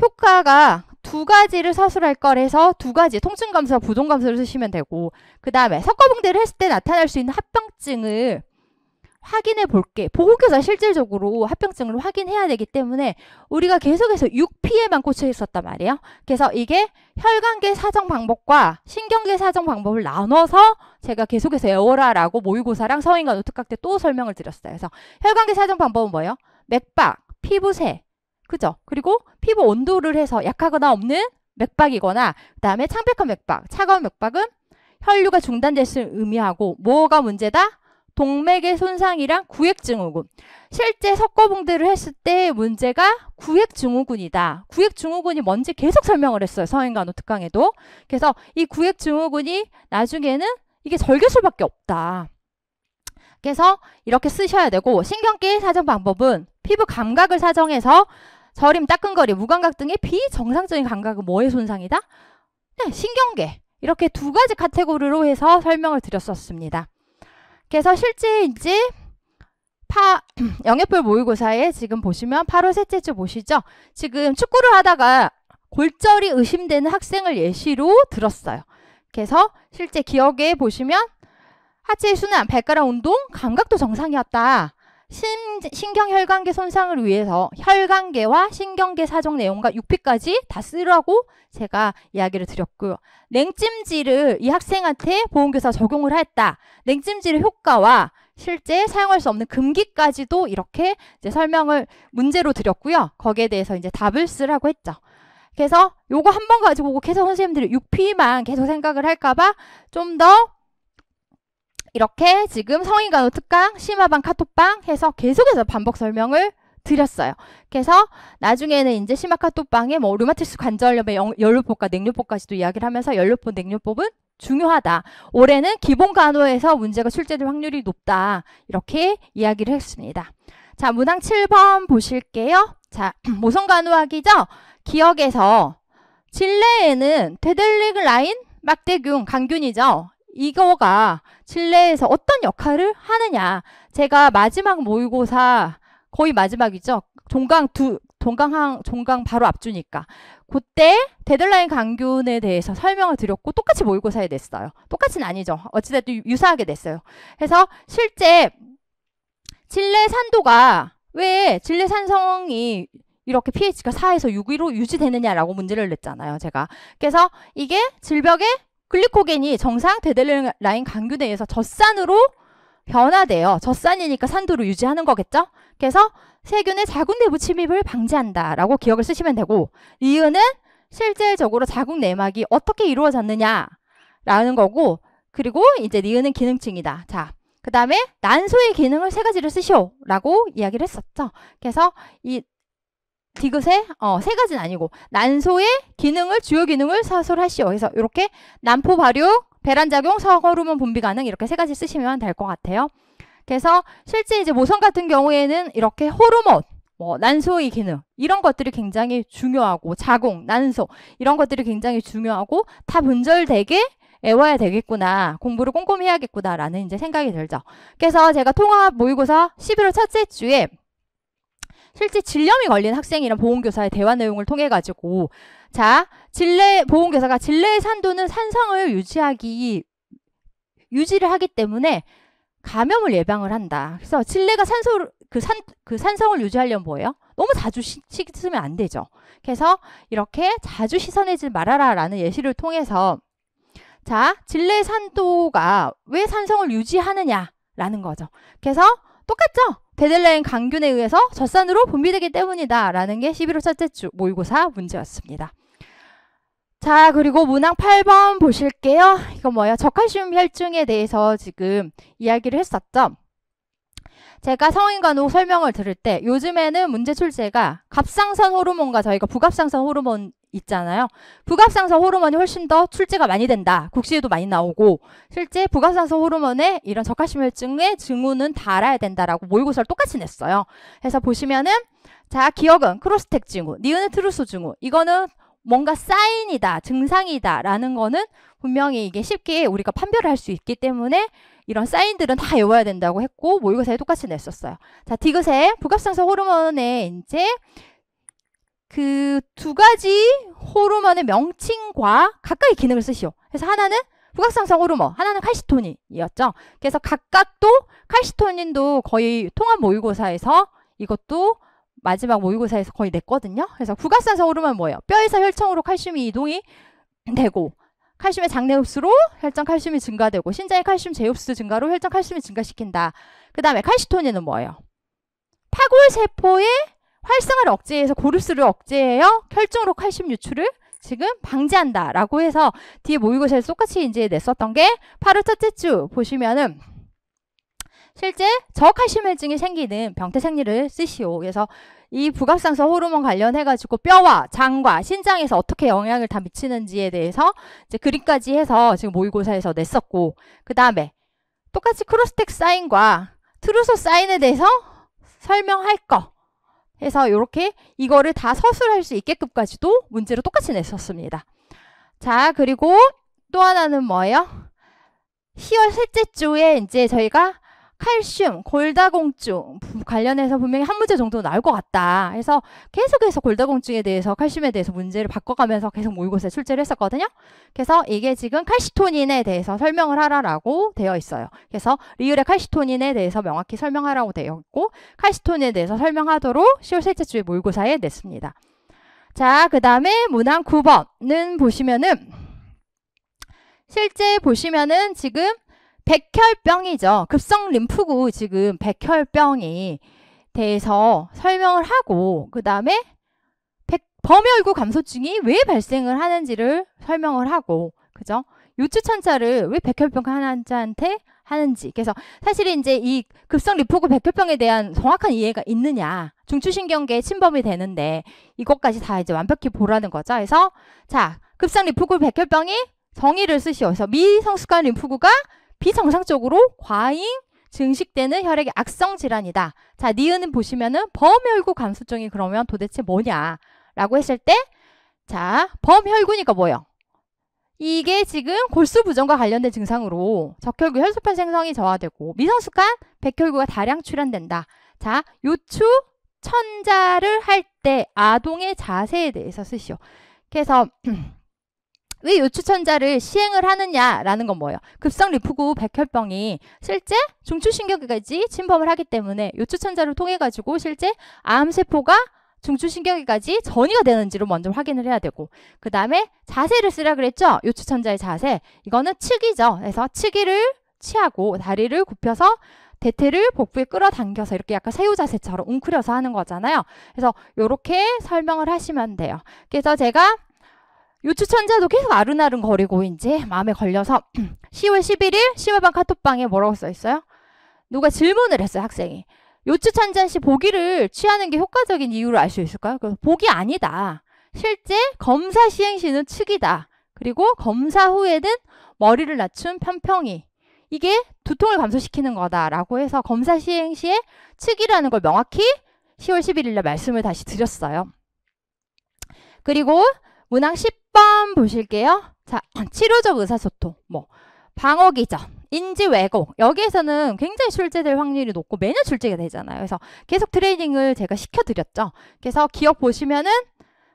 효과가 두 가지를 서술할 거해서두 가지 통증 감소와 부동 감소를 쓰시면 되고 그 다음에 석거봉대를 했을 때 나타날 수 있는 합병증을 확인해 볼게. 보건교사 실질적으로 합병증을 확인해야 되기 때문에 우리가 계속해서 6피에만 꽂혀 있었단 말이에요. 그래서 이게 혈관계 사정 방법과 신경계 사정 방법을 나눠서 제가 계속해서 에어라라고 모의고사랑 성인과 노트각 때또 설명을 드렸어요. 그래서 혈관계 사정 방법은 뭐예요? 맥박, 피부색, 그죠? 그리고 피부 온도를 해서 약하거나 없는 맥박이거나 그다음에 창백한 맥박, 차가운 맥박은 혈류가 중단될 수 의미하고 뭐가 문제다? 동맥의 손상이랑 구획증후군. 실제 석고봉대를 했을 때 문제가 구획증후군이다. 구획증후군이 뭔지 계속 설명을 했어요. 성인간호 특강에도. 그래서 이 구획증후군이 나중에는 이게 절개술밖에 없다. 그래서 이렇게 쓰셔야 되고 신경계 의 사정 방법은 피부 감각을 사정해서 저림, 따끔거리, 무감각 등의 비정상적인 감각은 뭐의 손상이다? 네, 신경계. 이렇게 두 가지 카테고리로 해서 설명을 드렸었습니다. 그래서 실제 이제 파, 영예별 모의고사에 지금 보시면 8월 셋째 주 보시죠. 지금 축구를 하다가 골절이 의심되는 학생을 예시로 들었어요. 그래서 실제 기억에 보시면 하체 의 순환, 발가락 운동, 감각도 정상이었다. 신, 신경혈관계 손상을 위해서 혈관계와 신경계 사정 내용과 육피까지다 쓰라고 제가 이야기를 드렸고요. 냉찜질을 이 학생한테 보험교사 적용을 했다. 냉찜질의 효과와 실제 사용할 수 없는 금기까지도 이렇게 설명을 문제로 드렸고요. 거기에 대해서 이제 답을 쓰라고 했죠. 그래서 요거 한 번 가지고 계속 선생님들이 육피만 계속 생각을 할까봐 좀더 이렇게 지금 성인간호 특강, 심화방 카톡방 해서 계속해서 반복 설명을 드렸어요. 그래서 나중에는 이제 심화 카톡방에 뭐 류마티스 관절염의 연료법과 냉료법까지도 이야기를 하면서 연료법, 냉료법은 중요하다. 올해는 기본 간호에서 문제가 출제될 확률이 높다. 이렇게 이야기를 했습니다. 자, 문항 7번 보실게요. 자, 모성 간호학이죠? 기억에서 진례에는 테들릭 라인 막대균, 강균이죠. 이거가 칠레에서 어떤 역할을 하느냐. 제가 마지막 모의고사 거의 마지막이죠. 종강 두동강항 종강 바로 앞주니까 그때 데드라인 강균에 대해서 설명을 드렸고 똑같이 모의고사에 냈어요. 똑같은 아니죠. 어찌됐든 유사하게 냈어요. 그래서 실제 칠레 산도가 왜 칠레 산성이 이렇게 pH가 4에서 6위로 유지되느냐라고 문제를 냈잖아요. 제가. 그래서 이게 질벽의 글리코겐이 정상 데드라인 델 강균에 내해서 젖산으로 변화돼요. 젖산이니까 산도를 유지하는 거겠죠? 그래서 세균의 자궁 내부 침입을 방지한다라고 기억을 쓰시면 되고 이유는 실질적으로 자궁 내막이 어떻게 이루어졌느냐라는 거고 그리고 이제 니은은 기능층이다. 자, 그 다음에 난소의 기능을 세 가지를 쓰시오라고 이야기를 했었죠. 그래서 이 디귿의 어, 세 가지는 아니고 난소의 기능을 주요 기능을 사설하시오. 그래서 이렇게 난포 발효, 배란 작용, 서호르몬 분비 가능 이렇게 세 가지 쓰시면 될 것 같아요. 그래서 실제 이제 모성 같은 경우에는 이렇게 호르몬, 뭐 난소의 기능 이런 것들이 굉장히 중요하고 자궁, 난소 이런 것들이 굉장히 중요하고 다 분절되게 애워야 되겠구나. 공부를 꼼꼼히 해야겠구나라는 이제 생각이 들죠. 그래서 제가 통합 모의고사 11월 첫째 주에 실제 질염이 걸린 학생이랑 보험교사의 대화 내용을 통해 가지고 자 진례 보험교사가 진례의 산도는 산성을 유지하기 유지를 하기 때문에 감염을 예방을 한다. 그래서 진례가 산소 그 산 그 산성을 유지하려면 뭐예요? 너무 자주 씻으면 안 되죠. 그래서 이렇게 자주 씻어내지 말아라라는 예시를 통해서 자 진례 산도가 왜 산성을 유지하느냐라는 거죠. 그래서 똑같죠. 베들레헴 강균에 의해서 젖산으로 분비되기 때문이다. 라는 게 11호 첫째 주 모의고사 문제였습니다. 자, 그리고 문항 8번 보실게요. 이건 뭐예요? 저칼슘 혈증에 대해서 지금 이야기를 했었죠. 제가 성인 간호 설명을 들을 때 요즘에는 문제 출제가 갑상선 호르몬과 저희가 부갑상선 호르몬 있잖아요. 부갑상서 호르몬이 훨씬 더 출제가 많이 된다. 국시에도 많이 나오고 실제 부갑상서 호르몬의 이런 적합심혈증의 증후는 다알아야 된다라고 모의고사를 똑같이 냈어요. 해서 보시면은 자 기억은 크로스텍 증후, 니은의 트루소 증후 이거는 뭔가 사인이다, 증상이다 라는 거는 분명히 이게 쉽게 우리가 판별을 할 수 있기 때문에 이런 사인들은 다 외워야 된다고 했고 모의고사에 똑같이 냈었어요. 자, 디귿의 부갑상서 호르몬의 이제 그두 가지 호르몬의 명칭과 가까이 기능을 쓰시오. 그래서 하나는 부각상성 호르몬, 하나는 칼시토닌이었죠. 그래서 각각도 칼시토닌도 거의 통합 모의고사에서 이것도 마지막 모의고사에서 거의 냈거든요. 그래서 부각상성 호르몬 뭐예요? 뼈에서 혈청으로 칼슘이 이동이 되고 칼슘의 장내 흡수로 혈전 칼슘이 증가되고 신장의 칼슘 재흡수 증가로 혈전 칼슘이 증가시킨다. 그 다음에 칼시토닌은 뭐예요? 파골세포의 활성화를 억제해서 고립스를 억제해요. 혈중으로 칼슘 유출을 지금 방지한다 라고 해서 뒤에 모의고사에 똑같이 이제 냈었던 게바월 첫째 주 보시면은 실제 저칼슘혈증이 생기는 병태생리를 쓰시오. 그래서 이부각상서 호르몬 관련해가지고 뼈와 장과 신장에서 어떻게 영향을 다 미치는지에 대해서 이제 그림까지 해서 지금 모의고사에서 냈었고 그 다음에 똑같이 크로스텍 사인과 트루소 사인에 대해서 설명할 거 해서 이렇게 이거를 다 서술할 수 있게끔까지도 문제로 똑같이 냈었습니다. 자, 그리고 또 하나는 뭐예요? 10월 셋째 주에 이제 저희가 칼슘, 골다공증 관련해서 분명히 한 문제 정도 나올 것 같다. 해서 계속해서 골다공증에 대해서 칼슘에 대해서 문제를 바꿔가면서 계속 모의고사에 출제를 했었거든요. 그래서 이게 지금 칼시토닌에 대해서 설명을 하라라고 되어 있어요. 그래서 리을의 칼시토닌에 대해서 명확히 설명하라고 되어 있고 칼시토닌에 대해서 설명하도록 10월 셋째 주에 모의고사에 냈습니다. 자, 그 다음에 문항 9번은 보시면은 실제 보시면은 지금 백혈병이죠. 급성 림프구 지금 백혈병이 대해서 설명을 하고 그 다음에 범혈구 감소증이 왜 발생을 하는지를 설명을 하고 그죠? 요추천차를왜 백혈병 환자한테 하는지 그래서 사실 이제 이 급성 리포구 백혈병에 대한 정확한 이해가 있느냐 중추신경계 침범이 되는데 이것까지 다 이제 완벽히 보라는 거죠 그래서 자 급성 리포구 백혈병이 정의를 쓰시오 그래서 미성숙한 림프구가 비정상적으로 과잉 증식되는 혈액의 악성 질환이다. 자, 니은은 보시면은 범혈구 감소증이 그러면 도대체 뭐냐? 라고 했을 때 자, 범혈구니까 뭐예요? 이게 지금 골수 부전과 관련된 증상으로 적혈구 혈소판 생성이 저하되고 미성숙한 백혈구가 다량 출현된다. 자, 요추 천자를 할 때 아동의 자세에 대해서 쓰시오. 그래서 왜 요추천자를 시행을 하느냐라는 건 뭐예요? 급성 리프구 백혈병이 실제 중추신경까지 침범을 하기 때문에 요추천자를 통해 가지고 실제 암세포가 중추신경까지 전이가 되는지를 먼저 확인을 해야 되고 그 다음에 자세를 쓰라 그랬죠? 요추천자의 자세 이거는 측이죠. 그래서 측이를 취하고 다리를 굽혀서 대퇴를 복부에 끌어당겨서 이렇게 약간 새우 자세처럼 웅크려서 하는 거잖아요. 그래서 이렇게 설명을 하시면 돼요. 그래서 제가 요추천자도 계속 아른아른 거리고 인제 마음에 걸려서 10월 11일 심화반 카톡방에 뭐라고 써 있어요? 누가 질문을 했어요 학생이. 요추천자 씨 보기를 취하는 게 효과적인 이유를 알 수 있을까요? 그래서 보기 아니다. 실제 검사 시행 시는 측이다. 그리고 검사 후에는 머리를 낮춘 편평이 이게 두통을 감소시키는 거다라고 해서 검사 시행 시에 측이라는 걸 명확히 10월 11일 날 말씀을 다시 드렸어요. 그리고 문항 10번 보실게요. 자, 치료적 의사소통, 뭐 방어기전, 인지 왜곡 여기에서는 굉장히 출제될 확률이 높고 매년 출제가 되잖아요. 그래서 계속 트레이닝을 제가 시켜드렸죠. 그래서 기억 보시면은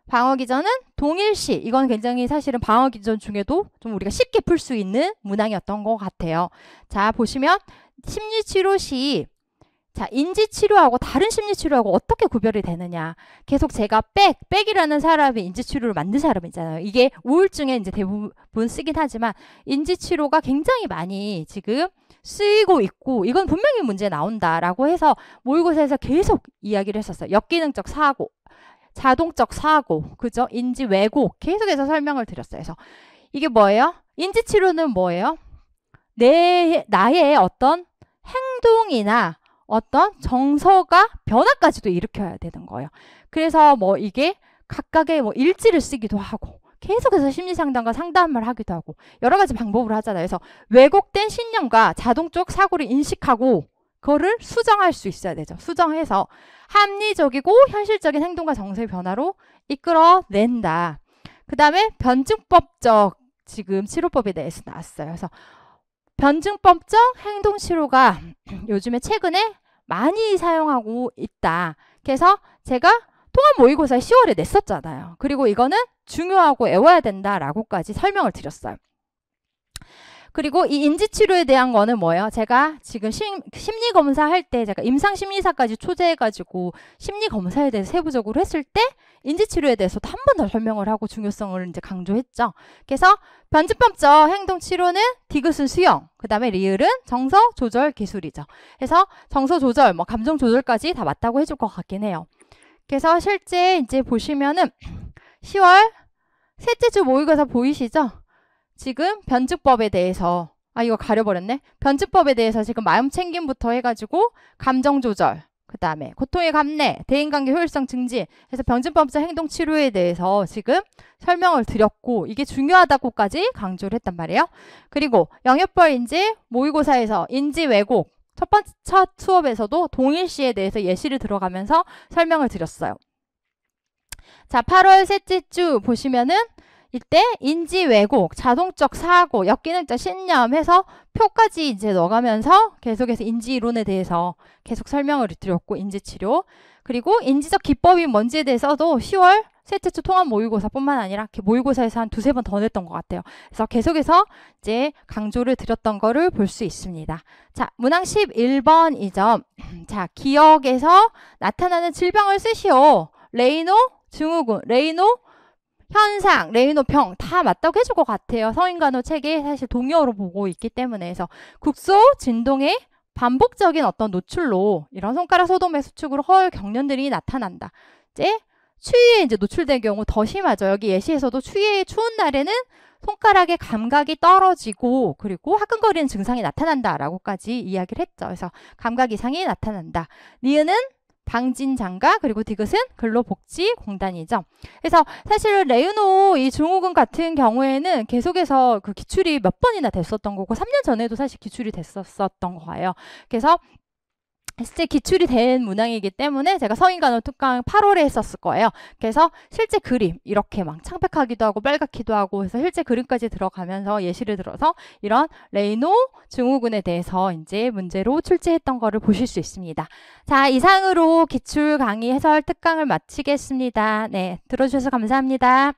방어기전은 동일시 이건 굉장히 사실은 방어기전 중에도 좀 우리가 쉽게 풀 수 있는 문항이었던 것 같아요. 자 보시면 심리치료 시 자, 인지치료하고 다른 심리치료하고 어떻게 구별이 되느냐. 계속 제가 백, 백이라는 사람이 인지치료를 만든 사람이잖아요. 이게 우울증에 이제 대부분 쓰긴 하지만 인지치료가 굉장히 많이 지금 쓰이고 있고 이건 분명히 문제 나온다라고 해서 모의고사에서 계속 이야기를 했었어요. 역기능적 사고, 자동적 사고, 그죠? 인지 왜곡 계속해서 설명을 드렸어요. 그래서 이게 뭐예요? 인지치료는 뭐예요? 내, 나의 어떤 행동이나 어떤 정서가 변화까지도 일으켜야 되는 거예요. 그래서 뭐 이게 각각의 뭐 일지를 쓰기도 하고 계속해서 심리상담과 상담을 하기도 하고 여러 가지 방법으 하잖아요. 그래서 왜곡된 신념과 자동적 사고를 인식하고 그거를 수정할 수 있어야 되죠. 수정해서 합리적이고 현실적인 행동과 정서의 변화로 이끌어낸다. 그 다음에 변증법적 지금 치료법에 대해서 나왔어요. 그래서 변증법적 행동치료가 요즘에 최근에 많이 사용하고 있다. 그래서 제가 통합 모의고사 10월에 냈었잖아요. 그리고 이거는 중요하고 애워야 된다라고까지 설명을 드렸어요. 그리고 이 인지치료에 대한 거는 뭐예요? 제가 지금 심, 심리검사 할때 제가 임상심리사까지 초재해가지고 심리검사에 대해서 세부적으로 했을 때 인지치료에 대해서도 한 번 더 설명을 하고 중요성을 이제 강조했죠. 그래서 변증법적 행동치료는 디귿은 수영그 다음에 리을은 정서 조절 기술이죠. 그래서 정서 조절, 뭐 감정 조절까지 다 맞다고 해줄 것 같긴 해요. 그래서 실제 이제 보시면은 10월 셋째 주 모의고사 보이시죠? 지금 변증법에 대해서 아 이거 가려버렸네. 변증법에 대해서 지금 마음 챙김부터 해가지고 감정 조절, 그 다음에 고통의 감내, 대인관계 효율성 증진 해서 병증법상 행동치료에 대해서 지금 설명을 드렸고 이게 중요하다고까지 강조를 했단 말이에요. 그리고 영역별 인지 모의고사에서 인지 왜곡 첫 번째 첫 수업에서도 동일시에 대해서 예시를 들어가면서 설명을 드렸어요. 자, 8월 셋째 주 보시면은 이때 인지 왜곡, 자동적 사고, 역기능적 신념 해서 표까지 이제 넣어가면서 계속해서 인지 이론에 대해서 계속 설명을 드렸고 인지 치료 그리고 인지적 기법이 뭔지에 대해서도 10월 셋째 주 통합 모의고사뿐만 아니라 모의고사에서 한 두세 번 더 냈던 것 같아요. 그래서 계속해서 이제 강조를 드렸던 거를 볼 수 있습니다. 자, 문항 11번 이점 자, 기억에서 나타나는 질병을 쓰시오. 레이노 증후군, 레이노 현상, 레이노평 다 맞다고 해줄 것 같아요. 성인간호 책이 사실 동요로 보고 있기 때문에 해서 국소, 진동의 반복적인 어떤 노출로 이런 손가락 소돔의 수축으로 허혈 경련들이 나타난다. 이제 추위에 이제 노출된 경우 더 심하죠. 여기 예시에서도 추위에 추운 날에는 손가락의 감각이 떨어지고 그리고 화끈거리는 증상이 나타난다라고까지 이야기를 했죠. 그래서 감각 이상이 나타난다. 니은은 방진장가 그리고 디귿은 근로복지공단이죠. 그래서 사실은 레유노 이 증후군 같은 경우에는 계속해서 그 기출이 몇 번이나 됐었던 거고 3년 전에도 사실 기출이 됐었던 거예요. 그래서 실제 기출이 된 문항이기 때문에 제가 성인간호 특강 8월에 했었을 거예요. 그래서 실제 그림 이렇게 막 창백하기도 하고 빨갛기도 하고 해서 실제 그림까지 들어가면서 예시를 들어서 이런 레이노 증후군에 대해서 이제 문제로 출제했던 거를 보실 수 있습니다. 자 이상으로 기출 강의 해설 특강을 마치겠습니다. 네 들어주셔서 감사합니다.